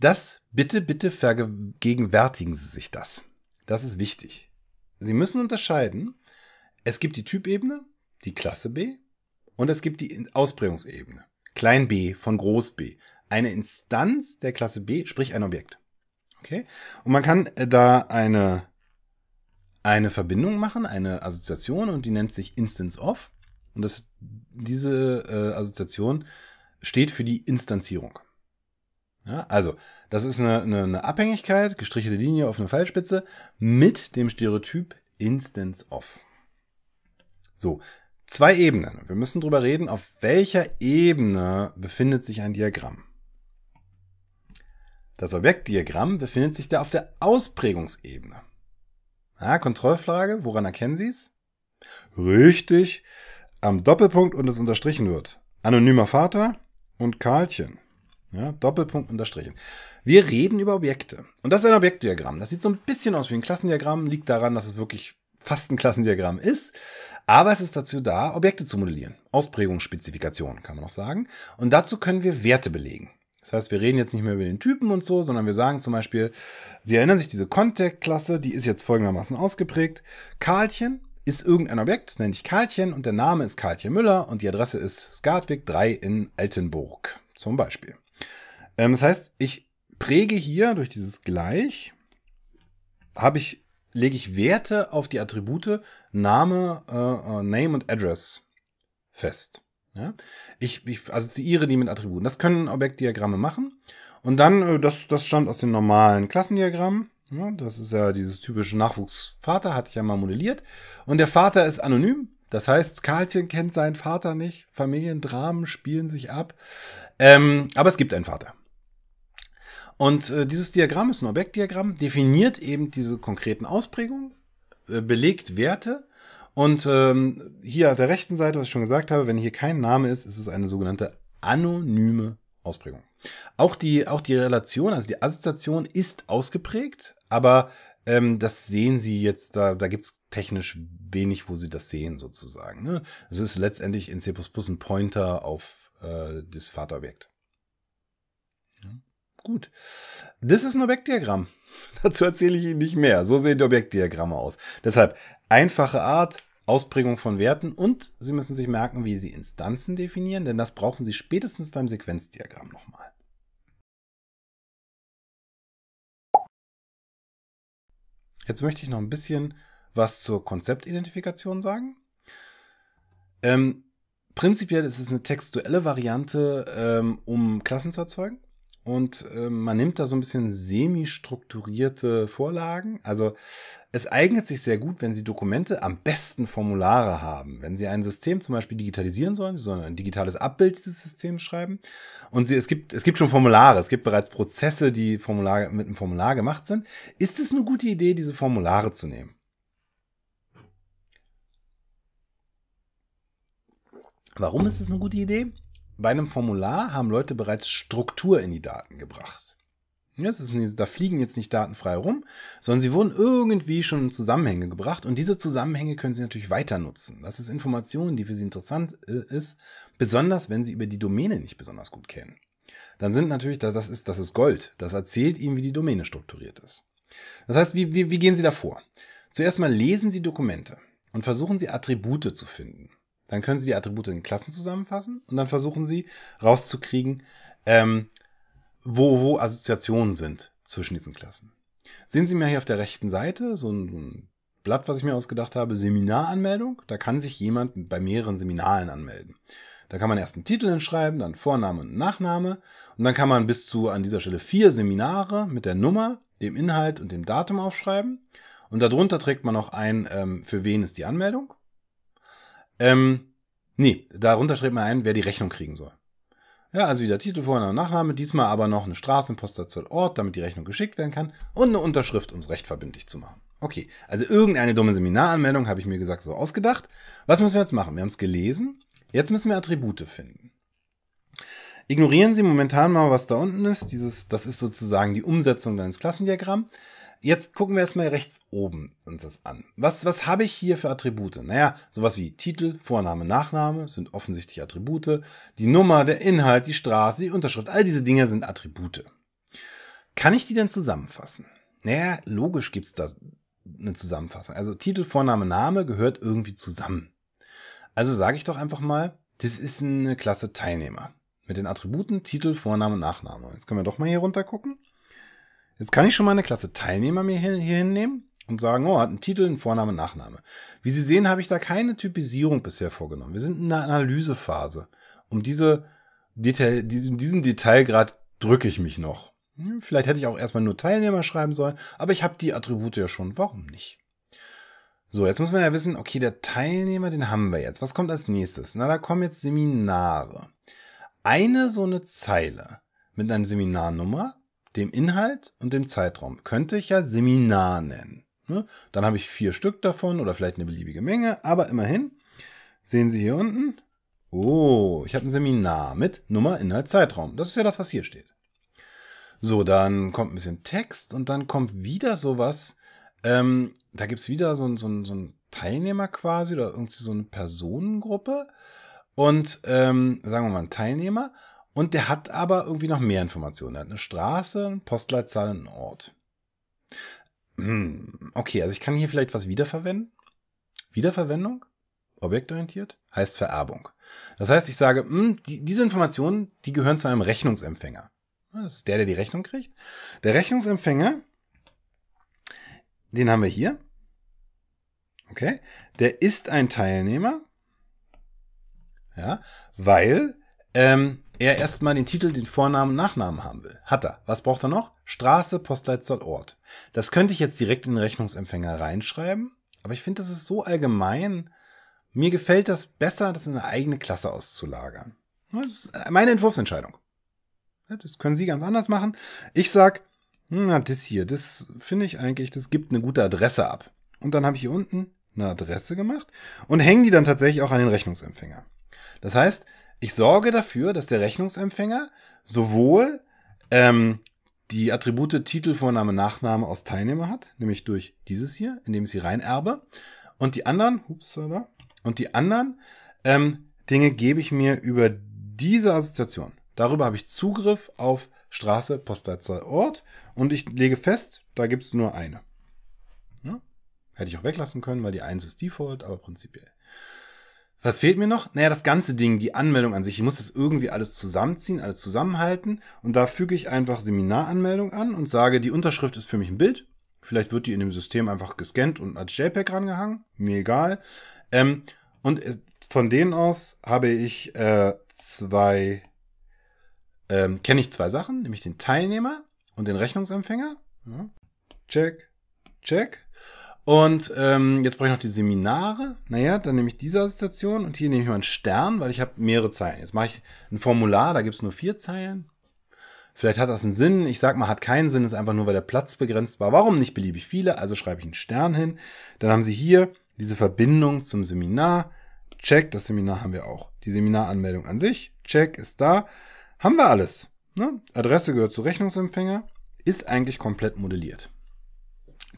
Das, bitte, bitte vergegenwärtigen Sie sich das. Das ist wichtig. Sie müssen unterscheiden. Es gibt die Typebene, die Klasse B und es gibt die Ausprägungsebene klein b von groß b. Eine Instanz der Klasse b, sprich ein Objekt. Okay? Und man kann äh, da eine, eine Verbindung machen, eine Assoziation, und die nennt sich Instance of. Und das, diese äh, Assoziation steht für die Instanzierung. Ja, also, das ist eine, eine, eine Abhängigkeit, gestrichelte Linie auf eine Pfeilspitze mit dem Stereotyp Instance of. So, zwei Ebenen. Wir müssen darüber reden, auf welcher Ebene befindet sich ein Diagramm. Das Objektdiagramm befindet sich da auf der Ausprägungsebene. Ah, Kontrollfrage, woran erkennen Sie es? Richtig, am Doppelpunkt und es unterstrichen wird. Anonymer Vater und Karlchen. Ja, Doppelpunkt unterstrichen. Wir reden über Objekte. Und das ist ein Objektdiagramm. Das sieht so ein bisschen aus wie ein Klassendiagramm, liegt daran, dass es wirklich fast ein Klassendiagramm ist, aber es ist dazu da, Objekte zu modellieren. Ausprägungsspezifikationen, kann man auch sagen. Und dazu können wir Werte belegen. Das heißt, wir reden jetzt nicht mehr über den Typen und so, sondern wir sagen zum Beispiel, Sie erinnern sich, diese Contact-Klasse, die ist jetzt folgendermaßen ausgeprägt. Karlchen ist irgendein Objekt, das nenne ich Karlchen und der Name ist Karlchen Müller und die Adresse ist Skatweg 3 in Altenburg zum Beispiel. Ähm, das heißt, ich präge hier durch dieses Gleich, habe ich lege ich Werte auf die Attribute Name, äh, äh, Name und Address fest. Ja? Ich, ich assoziiere die mit Attributen. Das können Objektdiagramme machen. Und dann, äh, das, das stammt aus den normalen Klassendiagrammen. Ja, das ist ja dieses typische Nachwuchsvater, hatte ich ja mal modelliert. Und der Vater ist anonym. Das heißt, Karlchen kennt seinen Vater nicht. Familiendramen spielen sich ab. Ähm, aber es gibt einen Vater. Und äh, dieses Diagramm ist ein Objektdiagramm, definiert eben diese konkreten Ausprägungen, äh, belegt Werte. Und ähm, hier auf der rechten Seite, was ich schon gesagt habe, wenn hier kein Name ist, ist es eine sogenannte anonyme Ausprägung. Auch die, auch die Relation, also die Assoziation ist ausgeprägt, aber ähm, das sehen Sie jetzt, da, da gibt es technisch wenig, wo Sie das sehen sozusagen. Ne? Es ne? ist letztendlich in C++ ein Pointer auf äh, das Vaterobjekt. Gut. Das ist ein Objektdiagramm. Dazu erzähle ich Ihnen nicht mehr. So sehen die Objektdiagramme aus. Deshalb einfache Art, Ausprägung von Werten und Sie müssen sich merken, wie Sie Instanzen definieren, denn das brauchen Sie spätestens beim Sequenzdiagramm nochmal. Jetzt möchte ich noch ein bisschen was zur Konzeptidentifikation sagen. Ähm, prinzipiell ist es eine textuelle Variante, ähm, um Klassen zu erzeugen und äh, man nimmt da so ein bisschen semi-strukturierte Vorlagen. Also es eignet sich sehr gut, wenn Sie Dokumente am besten Formulare haben. Wenn Sie ein System zum Beispiel digitalisieren sollen, Sie sollen ein digitales Abbild dieses Systems schreiben. Und Sie, es, gibt, es gibt schon Formulare, es gibt bereits Prozesse, die Formulare, mit einem Formular gemacht sind. Ist es eine gute Idee, diese Formulare zu nehmen? Warum ist es eine gute Idee? Bei einem Formular haben Leute bereits Struktur in die Daten gebracht. Nicht, da fliegen jetzt nicht Daten frei rum, sondern sie wurden irgendwie schon in Zusammenhänge gebracht und diese Zusammenhänge können Sie natürlich weiter nutzen. Das ist Information, die für Sie interessant äh, ist, besonders wenn Sie über die Domäne nicht besonders gut kennen. Dann sind natürlich, das ist, das ist Gold. Das erzählt Ihnen, wie die Domäne strukturiert ist. Das heißt, wie, wie, wie gehen Sie da vor? Zuerst mal lesen Sie Dokumente und versuchen Sie Attribute zu finden. Dann können Sie die Attribute in Klassen zusammenfassen und dann versuchen Sie rauszukriegen, ähm, wo, wo Assoziationen sind zwischen diesen Klassen. Sehen Sie mir hier auf der rechten Seite so ein Blatt, was ich mir ausgedacht habe, Seminaranmeldung. Da kann sich jemand bei mehreren Seminaren anmelden. Da kann man erst einen Titel hinschreiben, dann Vorname und Nachname. Und dann kann man bis zu an dieser Stelle vier Seminare mit der Nummer, dem Inhalt und dem Datum aufschreiben. Und darunter trägt man noch ein, ähm, für wen ist die Anmeldung. Ähm, nee, darunter schreibt man ein, wer die Rechnung kriegen soll. Ja, also wieder Titel, Vorname und Nachname, diesmal aber noch eine Straßenposterzahl Ort, damit die Rechnung geschickt werden kann und eine Unterschrift, um es recht verbindlich zu machen. Okay, also irgendeine dumme Seminaranmeldung habe ich mir gesagt so ausgedacht. Was müssen wir jetzt machen? Wir haben es gelesen. Jetzt müssen wir Attribute finden. Ignorieren Sie momentan mal, was da unten ist. Dieses, das ist sozusagen die Umsetzung deines Klassendiagramms. Jetzt gucken wir erstmal rechts oben uns das an. Was, was habe ich hier für Attribute? Naja, sowas wie Titel, Vorname, Nachname sind offensichtlich Attribute. Die Nummer, der Inhalt, die Straße, die Unterschrift, all diese Dinge sind Attribute. Kann ich die denn zusammenfassen? Naja, logisch gibt's da eine Zusammenfassung. Also Titel, Vorname, Name gehört irgendwie zusammen. Also sage ich doch einfach mal, das ist eine Klasse Teilnehmer. Mit den Attributen Titel, Vorname, Nachname. Jetzt können wir doch mal hier runter gucken. Jetzt kann ich schon mal eine Klasse Teilnehmer mir hier, hinnehmen und sagen, oh, hat einen Titel, einen Vorname, Nachname. Wie Sie sehen, habe ich da keine Typisierung bisher vorgenommen. Wir sind in einer Analysephase. Um diese Detail, diesen Detailgrad drücke ich mich noch. Hm, vielleicht hätte ich auch erstmal nur Teilnehmer schreiben sollen, aber ich habe die Attribute ja schon. Warum nicht? So, jetzt muss man ja wissen, okay, der Teilnehmer, den haben wir jetzt. Was kommt als nächstes? Na, da kommen jetzt Seminare. Eine so eine Zeile mit einer Seminarnummer dem Inhalt und dem Zeitraum. Könnte ich ja Seminar nennen. Ne? Dann habe ich vier Stück davon oder vielleicht eine beliebige Menge, aber immerhin sehen Sie hier unten. Oh, ich habe ein Seminar mit Nummer, Inhalt, Zeitraum. Das ist ja das, was hier steht. So, dann kommt ein bisschen Text und dann kommt wieder sowas. Ähm, da gibt es wieder so, so, so einen Teilnehmer quasi oder irgendwie so eine Personengruppe und ähm, sagen wir mal einen Teilnehmer. Und der hat aber irgendwie noch mehr Informationen. Er hat eine Straße, eine Postleitzahl, einen Ort. Hm, okay, also ich kann hier vielleicht was wiederverwenden. Wiederverwendung? Objektorientiert? Heißt Vererbung. Das heißt, ich sage, hm, die, diese Informationen, die gehören zu einem Rechnungsempfänger. Das ist der, der die Rechnung kriegt. Der Rechnungsempfänger, den haben wir hier. Okay. Der ist ein Teilnehmer. Ja, weil ähm, er erstmal den Titel, den Vornamen Nachnamen haben will. Hat er. Was braucht er noch? Straße, Postleitzahl, Ort. Das könnte ich jetzt direkt in den Rechnungsempfänger reinschreiben, aber ich finde, das ist so allgemein. Mir gefällt das besser, das in eine eigene Klasse auszulagern. Das ist meine Entwurfsentscheidung. Das können Sie ganz anders machen. Ich sage, hm, na, das hier, das finde ich eigentlich, das gibt eine gute Adresse ab. Und dann habe ich hier unten eine Adresse gemacht und hänge die dann tatsächlich auch an den Rechnungsempfänger. Das heißt, ich sorge dafür, dass der Rechnungsempfänger sowohl ähm, die Attribute Titel, Vorname, Nachname aus Teilnehmer hat, nämlich durch dieses hier, indem ich sie reinerbe. Und die anderen, ups, Server, und die anderen ähm, Dinge gebe ich mir über diese Assoziation. Darüber habe ich Zugriff auf Straße, Postleitzahl, Ort und ich lege fest, da gibt es nur eine. Ja? Hätte ich auch weglassen können, weil die 1 ist Default, aber prinzipiell. Was fehlt mir noch? Naja, das ganze Ding, die Anmeldung an sich. Ich muss das irgendwie alles zusammenziehen, alles zusammenhalten. Und da füge ich einfach Seminaranmeldung an und sage, die Unterschrift ist für mich ein Bild. Vielleicht wird die in dem System einfach gescannt und als JPEG rangehangen. Mir egal. Ähm, und von denen aus habe ich äh, zwei, ähm, kenne ich zwei Sachen, nämlich den Teilnehmer und den Rechnungsempfänger. Ja. Check, check. Und ähm, jetzt brauche ich noch die Seminare. Naja, dann nehme ich diese Assoziation und hier nehme ich mal einen Stern, weil ich habe mehrere Zeilen. Jetzt mache ich ein Formular, da gibt es nur vier Zeilen. Vielleicht hat das einen Sinn. Ich sag mal, hat keinen Sinn, ist einfach nur, weil der Platz begrenzt war. Warum nicht beliebig viele? Also schreibe ich einen Stern hin. Dann haben Sie hier diese Verbindung zum Seminar. Check, das Seminar haben wir auch. Die Seminaranmeldung an sich. Check ist da. Haben wir alles. Ne? Adresse gehört zu Rechnungsempfänger. Ist eigentlich komplett modelliert.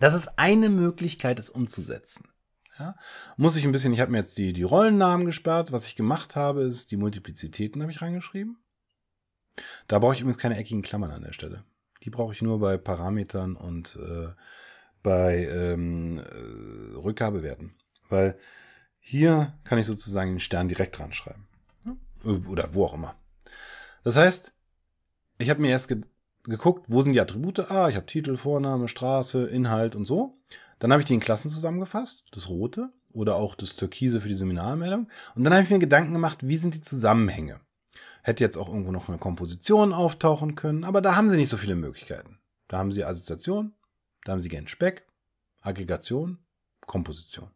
Das ist eine Möglichkeit, es umzusetzen. Ja, muss ich ein bisschen, ich habe mir jetzt die, die Rollennamen gesperrt. Was ich gemacht habe, ist, die Multiplizitäten habe ich reingeschrieben. Da brauche ich übrigens keine eckigen Klammern an der Stelle. Die brauche ich nur bei Parametern und äh, bei ähm, äh, Rückgabewerten. Weil hier kann ich sozusagen den Stern direkt ranschreiben. Ja. Oder wo auch immer. Das heißt, ich habe mir erst geguckt, wo sind die Attribute? Ah, ich habe Titel, Vorname, Straße, Inhalt und so. Dann habe ich die in Klassen zusammengefasst, das rote oder auch das türkise für die Seminarmeldung. Und dann habe ich mir Gedanken gemacht, wie sind die Zusammenhänge? Hätte jetzt auch irgendwo noch eine Komposition auftauchen können, aber da haben sie nicht so viele Möglichkeiten. Da haben sie Assoziation, da haben sie gern Speck, Aggregation, Komposition.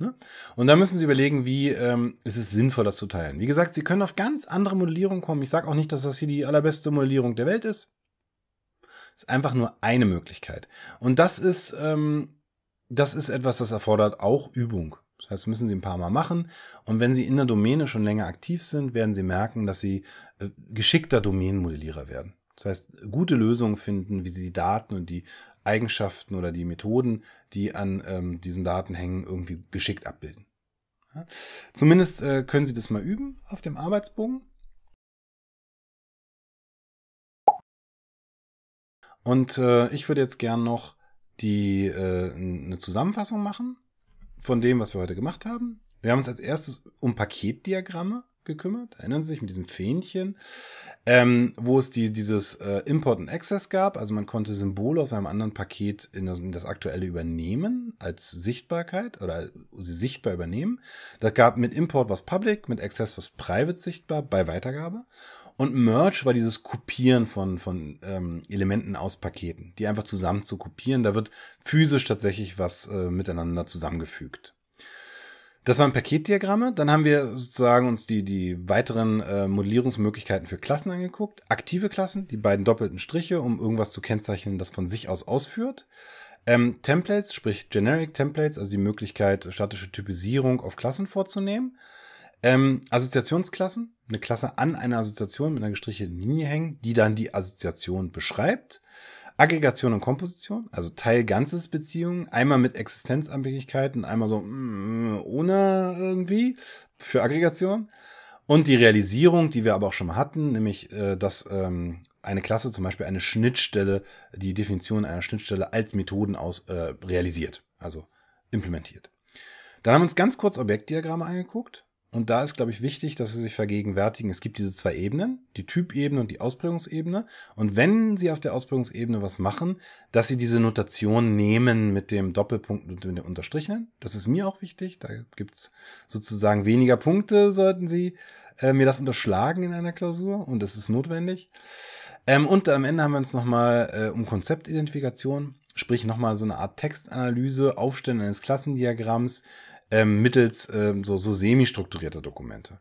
Ne? Und dann müssen Sie überlegen, wie ähm, ist es sinnvoll, das zu teilen. Wie gesagt, Sie können auf ganz andere Modellierungen kommen. Ich sage auch nicht, dass das hier die allerbeste Modellierung der Welt ist. Ist einfach nur eine Möglichkeit. Und das ist, ähm, das ist etwas, das erfordert auch Übung. Das heißt, müssen Sie ein paar Mal machen. Und wenn Sie in der Domäne schon länger aktiv sind, werden Sie merken, dass Sie äh, geschickter Domänenmodellierer werden. Das heißt, gute Lösungen finden, wie Sie die Daten und die Eigenschaften oder die Methoden, die an ähm, diesen Daten hängen, irgendwie geschickt abbilden. Ja. Zumindest äh, können Sie das mal üben auf dem Arbeitsbogen. Und äh, ich würde jetzt gern noch die, äh, eine Zusammenfassung machen von dem, was wir heute gemacht haben. Wir haben uns als erstes um Paketdiagramme gekümmert. Erinnern Sie sich mit diesem Fähnchen, ähm, wo es die, dieses äh, Import and Access gab. Also man konnte Symbole aus einem anderen Paket in das, in das aktuelle übernehmen als Sichtbarkeit oder sie sichtbar übernehmen. Das gab mit Import was Public, mit Access was Private sichtbar bei Weitergabe. Und Merge war dieses Kopieren von, von ähm, Elementen aus Paketen, die einfach zusammen zu kopieren. Da wird physisch tatsächlich was äh, miteinander zusammengefügt. Das waren Paketdiagramme. Dann haben wir sozusagen uns die, die weiteren äh, Modellierungsmöglichkeiten für Klassen angeguckt. Aktive Klassen, die beiden doppelten Striche, um irgendwas zu kennzeichnen, das von sich aus ausführt. Ähm, Templates, sprich Generic Templates, also die Möglichkeit, statische Typisierung auf Klassen vorzunehmen. Ähm, Assoziationsklassen, eine Klasse an einer Assoziation mit einer gestrichelten Linie hängen, die dann die Assoziation beschreibt. Aggregation und Komposition, also Teil-Ganzes Beziehungen, einmal mit Existenzabhängigkeiten, einmal so mm, ohne irgendwie für Aggregation. Und die Realisierung, die wir aber auch schon mal hatten, nämlich äh, dass ähm, eine Klasse zum Beispiel eine Schnittstelle, die Definition einer Schnittstelle als Methoden aus äh, realisiert, also implementiert. Dann haben wir uns ganz kurz Objektdiagramme angeguckt. Und da ist, glaube ich, wichtig, dass Sie sich vergegenwärtigen, es gibt diese zwei Ebenen, die Typebene und die Ausprägungsebene. Und wenn Sie auf der Ausprägungsebene was machen, dass Sie diese Notation nehmen mit dem Doppelpunkt und dem Unterstrichenen. Das ist mir auch wichtig. Da gibt's sozusagen weniger Punkte, sollten Sie äh, mir das unterschlagen in einer Klausur. Und das ist notwendig. Ähm, und am Ende haben wir uns nochmal äh, um Konzeptidentifikation, sprich nochmal so eine Art Textanalyse, Aufstellen eines Klassendiagramms, ähm, mittels ähm, so, so semi-strukturierter Dokumente.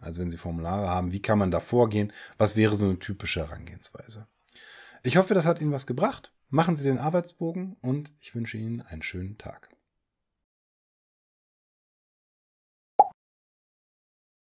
Also wenn Sie Formulare haben, wie kann man da vorgehen? Was wäre so eine typische Herangehensweise? Ich hoffe, das hat Ihnen was gebracht. Machen Sie den Arbeitsbogen und ich wünsche Ihnen einen schönen Tag.